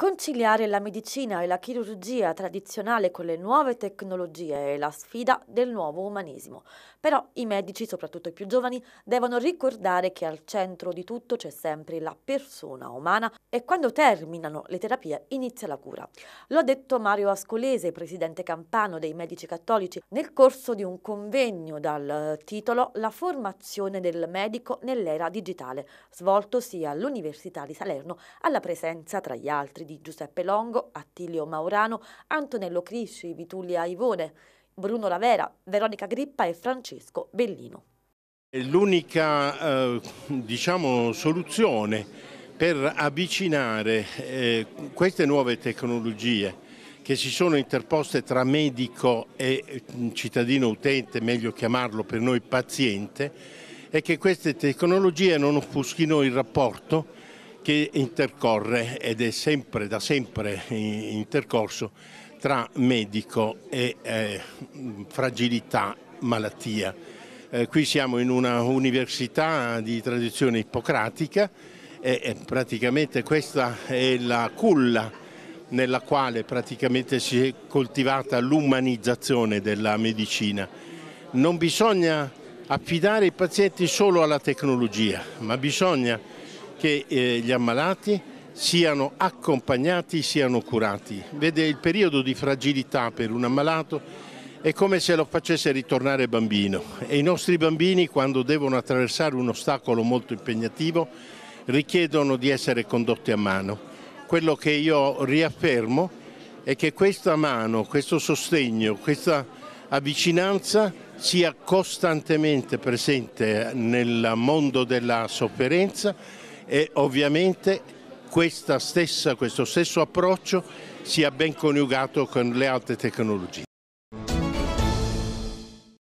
Conciliare la medicina e la chirurgia tradizionale con le nuove tecnologie è la sfida del nuovo umanesimo. Però i medici, soprattutto i più giovani, devono ricordare che al centro di tutto c'è sempre la persona umana e quando terminano le terapie inizia la cura. Lo ha detto Mario Ascolese, presidente campano dei medici cattolici, nel corso di un convegno dal eh, titolo La formazione del medico nell'era digitale, svoltosi all'Università di Salerno alla presenza tra gli altri di Giuseppe Longo, Attilio Maurano, Antonello Crisci, Vitulia Ivone, Bruno Lavera, Veronica Grippa e Francesco Bellino. L'unica eh, diciamo, soluzione per avvicinare eh, queste nuove tecnologie che si sono interposte tra medico e mm, cittadino utente, meglio chiamarlo per noi paziente, è che queste tecnologie non offuschino il rapporto che intercorre ed è sempre da sempre intercorso tra medico e eh, fragilità, malattia. Eh, qui siamo in una università di tradizione ippocratica e, e praticamente questa è la culla nella quale praticamente si è coltivata l'umanizzazione della medicina. Non bisogna affidare i pazienti solo alla tecnologia, ma bisogna che eh, gli ammalati siano accompagnati, siano curati. Vede, il periodo di fragilità per un ammalato è come se lo facesse ritornare bambino e i nostri bambini quando devono attraversare un ostacolo molto impegnativo richiedono di essere condotti a mano. Quello che io riaffermo è che questa mano, questo sostegno, questa avvicinanza sia costantemente presente nel mondo della sofferenza e ovviamente stessa, questo stesso approccio sia ben coniugato con le altre tecnologie.